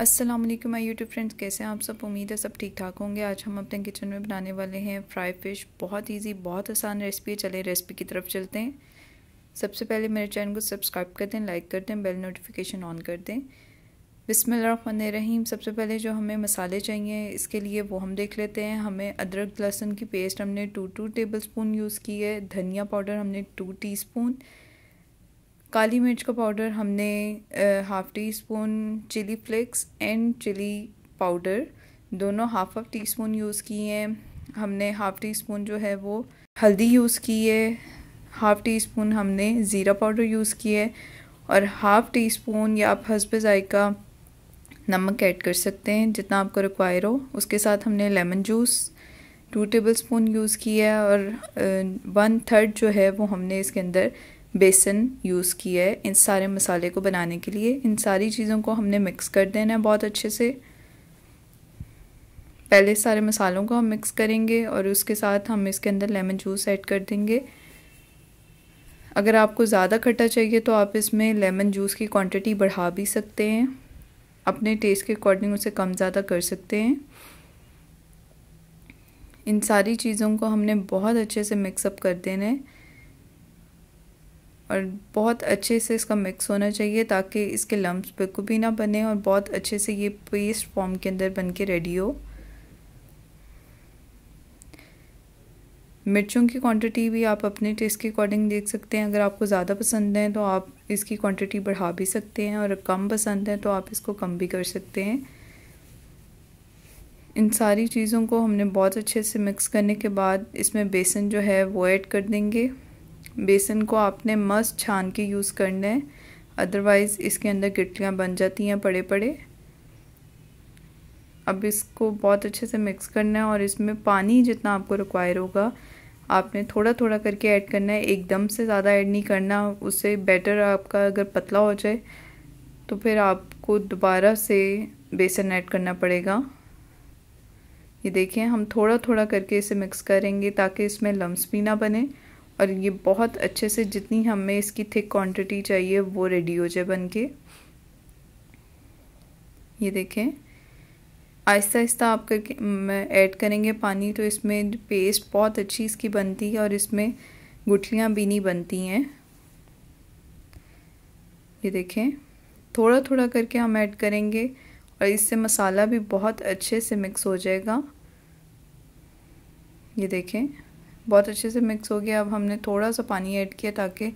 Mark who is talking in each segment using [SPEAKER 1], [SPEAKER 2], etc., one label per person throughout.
[SPEAKER 1] अस्सलाम वालेकुम my YouTube friends कैसे हैं आप सब उम्मीद है सब ठीक ठाक होंगे आज हम अपने किचन में बनाने वाले हैं फ्राई फिश बहुत इजी बहुत आसान रेसिपी है चले रेसिपी की तरफ चलते हैं सबसे पहले मेरे चैनल को सब्सक्राइब कर दें लाइक कर दें बेल नोटिफिकेशन ऑन कर दें बिसमिल रहीम सबसे पहले जो हमें मसाले चाहिए इसके लिए वो हम देख लेते हैं हमें अदरक लहसुन की पेस्ट हमने two two table spoon use की है धनिया पाउडर हमने टू टी स्पून काली मिर्च का पाउडर हमने half tea spoon chilli flakes and chilli powder दोनों half half tea spoon use किए हैं हमने हाफ़ टी स्पून जो है वो हल्दी यूज़ की है हाफ़ टी स्पून हमने ज़ीरा पाउडर यूज़ किया है और हाफ़ टी स्पून या आप हसब ज़ायका नमक ऐड कर सकते हैं जितना आपको रिक्वायर हो उसके साथ हमने lemon juice two table spoon use किया है और वन थर्ड जो है वो हमने इसके अंदर बेसन यूज़ किया है इन सारे मसाले को बनाने के लिए इन सारी चीज़ों को हमने मिक्स कर देना है बहुत अच्छे से पहले सारे मसालों को हम मिक्स करेंगे और उसके साथ हम इसके अंदर लेमन जूस ऐड कर देंगे अगर आपको ज़्यादा खट्टा चाहिए तो आप इसमें लेमन जूस की क्वांटिटी बढ़ा भी सकते हैं अपने टेस्ट के अकॉर्डिंग उसे कम ज़्यादा कर सकते हैं इन सारी चीज़ों को हमने बहुत अच्छे से मिक्सअप कर देना है और बहुत अच्छे से इसका मिक्स होना चाहिए ताकि इसके लम्ब बिल्कुल भी ना बने और बहुत अच्छे से ये पेस्ट फॉर्म के अंदर बन के रेडी हो मिर्चों की क्वांटिटी भी आप अपने टेस्ट के अकॉर्डिंग देख सकते हैं अगर आपको ज़्यादा पसंद है तो आप इसकी क्वांटिटी बढ़ा भी सकते हैं और कम पसंद है तो आप इसको कम भी कर सकते हैं इन सारी चीज़ों को हमने बहुत अच्छे से मिक्स करने के बाद इसमें बेसन जो है वो ऐड कर देंगे बेसन को आपने मस्त छान के यूज़ करना है अदरवाइज़ इसके अंदर गिटलियाँ बन जाती हैं पड़े पड़े अब इसको बहुत अच्छे से मिक्स करना है और इसमें पानी जितना आपको रिक्वायर होगा आपने थोड़ा थोड़ा करके ऐड करना है एकदम से ज़्यादा ऐड नहीं करना उससे बेटर आपका अगर पतला हो जाए तो फिर आपको दोबारा से बेसन ऐड करना पड़ेगा ये देखें हम थोड़ा थोड़ा करके इसे मिक्स करेंगे ताकि इसमें लम्स भी ना बने और ये बहुत अच्छे से जितनी हमें इसकी थिक क्वांटिटी चाहिए वो रेडी हो जाए बन के ये देखें आहिस्ता आहिस्ता आप करके ऐड करेंगे पानी तो इसमें पेस्ट बहुत अच्छी इसकी बनती है और इसमें गुठलियाँ भी नहीं बनती हैं ये देखें थोड़ा थोड़ा करके हम ऐड करेंगे और इससे मसाला भी बहुत अच्छे से मिक्स हो जाएगा ये देखें बहुत अच्छे से मिक्स हो गया अब हमने थोड़ा सा पानी ऐड किया ताकि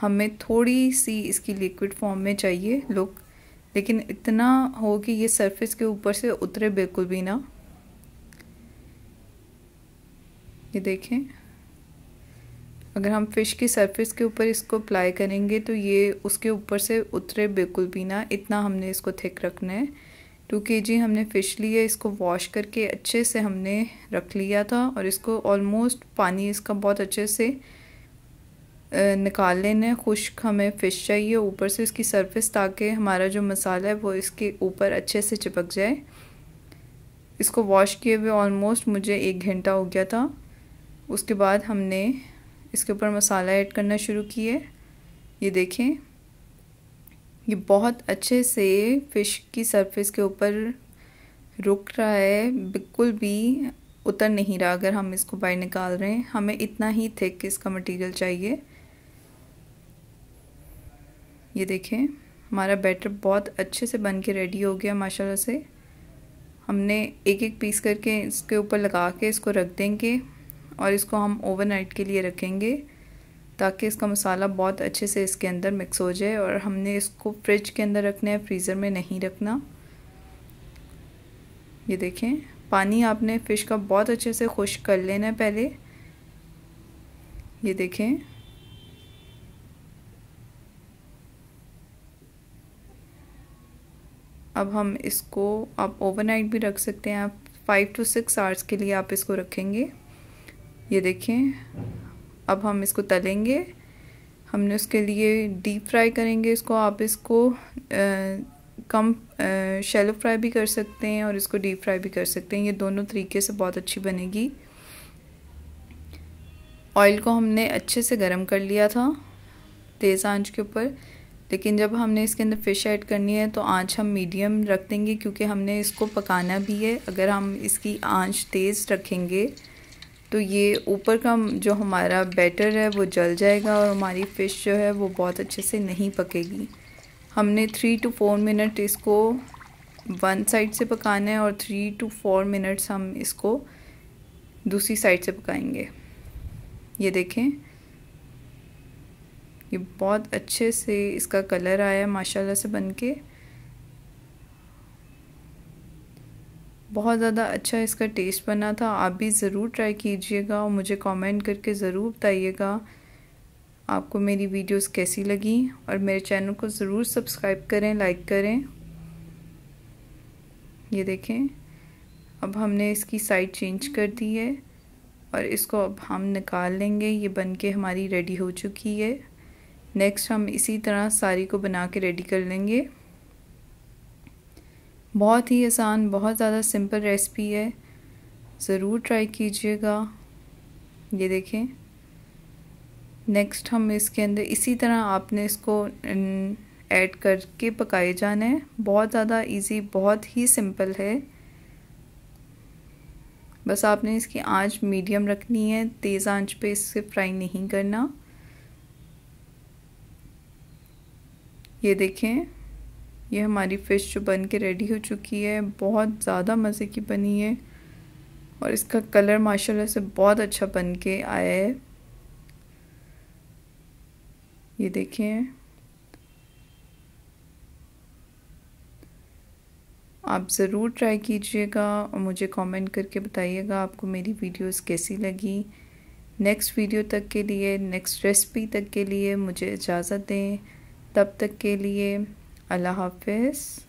[SPEAKER 1] हमें थोड़ी सी इसकी लिक्विड फॉर्म में चाहिए लुक लेकिन इतना हो कि ये सरफेस के ऊपर से उतरे बिल्कुल भी ना ये देखें अगर हम फ़िश की सरफेस के ऊपर इसको अप्लाई करेंगे तो ये उसके ऊपर से उतरे बिल्कुल भी ना इतना हमने इसको थिक रखना है टू के जी हमने फ़िश ली है इसको वॉश करके अच्छे से हमने रख लिया था और इसको ऑलमोस्ट पानी इसका बहुत अच्छे से निकाल लेना है खुश्क हमें फ़िश चाहिए ऊपर से इसकी सरफेस ताकि हमारा जो मसाला है वो इसके ऊपर अच्छे से चिपक जाए इसको वॉश किए हुए ऑलमोस्ट मुझे एक घंटा हो गया था उसके बाद हमने इसके ऊपर मसाला ऐड करना शुरू किए ये देखें ये बहुत अच्छे से फ़िश की सरफेस के ऊपर रुक रहा है बिल्कुल भी उतर नहीं रहा अगर हम इसको बाहर निकाल रहे हैं हमें इतना ही थिक इसका मटेरियल चाहिए ये देखें हमारा बैटर बहुत अच्छे से बन के रेडी हो गया माशाल्लाह से हमने एक एक पीस करके इसके ऊपर लगा के इसको रख देंगे और इसको हम ओवरनाइट के लिए रखेंगे ताकि इसका मसाला बहुत अच्छे से इसके अंदर मिक्स हो जाए और हमने इसको फ्रिज के अंदर रखना है फ्रीज़र में नहीं रखना ये देखें पानी आपने फ़िश का बहुत अच्छे से खुश कर लेना है पहले ये देखें अब हम इसको आप ओवरनाइट भी रख सकते हैं आप फाइव टू सिक्स आवर्स के लिए आप इसको रखेंगे ये देखें अब हम इसको तलेंगे हमने उसके लिए डीप फ्राई करेंगे इसको आप इसको आ, कम शेलो फ्राई भी कर सकते हैं और इसको डीप फ्राई भी कर सकते हैं ये दोनों तरीके से बहुत अच्छी बनेगी ऑयल को हमने अच्छे से गर्म कर लिया था तेज़ आंच के ऊपर लेकिन जब हमने इसके अंदर फ़िश ऐड करनी है तो आंच हम मीडियम रख देंगे क्योंकि हमने इसको पकाना भी है अगर हम इसकी आंच तेज़ रखेंगे तो ये ऊपर का जो हमारा बैटर है वो जल जाएगा और हमारी फ़िश जो है वो बहुत अच्छे से नहीं पकेगी हमने थ्री टू फोर मिनट इसको वन साइड से पकाना है और थ्री टू फोर मिनट्स हम इसको दूसरी साइड से पकाएंगे ये देखें ये बहुत अच्छे से इसका कलर आया माशाल्लाह से बनके बहुत ज़्यादा अच्छा इसका टेस्ट बना था आप भी ज़रूर ट्राई कीजिएगा और मुझे कमेंट करके ज़रूर बताइएगा आपको मेरी वीडियोस कैसी लगी और मेरे चैनल को ज़रूर सब्सक्राइब करें लाइक करें ये देखें अब हमने इसकी साइड चेंज कर दी है और इसको अब हम निकाल लेंगे ये बन के हमारी रेडी हो चुकी है नेक्स्ट हम इसी तरह सारी को बना के रेडी कर लेंगे बहुत ही आसान बहुत ज़्यादा सिंपल रेसिपी है ज़रूर ट्राई कीजिएगा ये देखें नेक्स्ट हम इसके अंदर इसी तरह आपने इसको ऐड करके पकाए जाना है बहुत ज़्यादा इजी बहुत ही सिंपल है बस आपने इसकी आंच मीडियम रखनी है तेज़ आंच पे इससे फ्राई नहीं करना ये देखें ये हमारी फ़िश जो बन के रेडी हो चुकी है बहुत ज़्यादा मज़े की बनी है और इसका कलर माशाल्लाह से बहुत अच्छा बन के आया है ये देखें आप ज़रूर ट्राई कीजिएगा और मुझे कमेंट करके बताइएगा आपको मेरी वीडियोस कैसी लगी नेक्स्ट वीडियो तक के लिए नेक्स्ट रेसिपी तक के लिए मुझे इजाज़त दें तब तक के लिए अल्लाह हाफिज़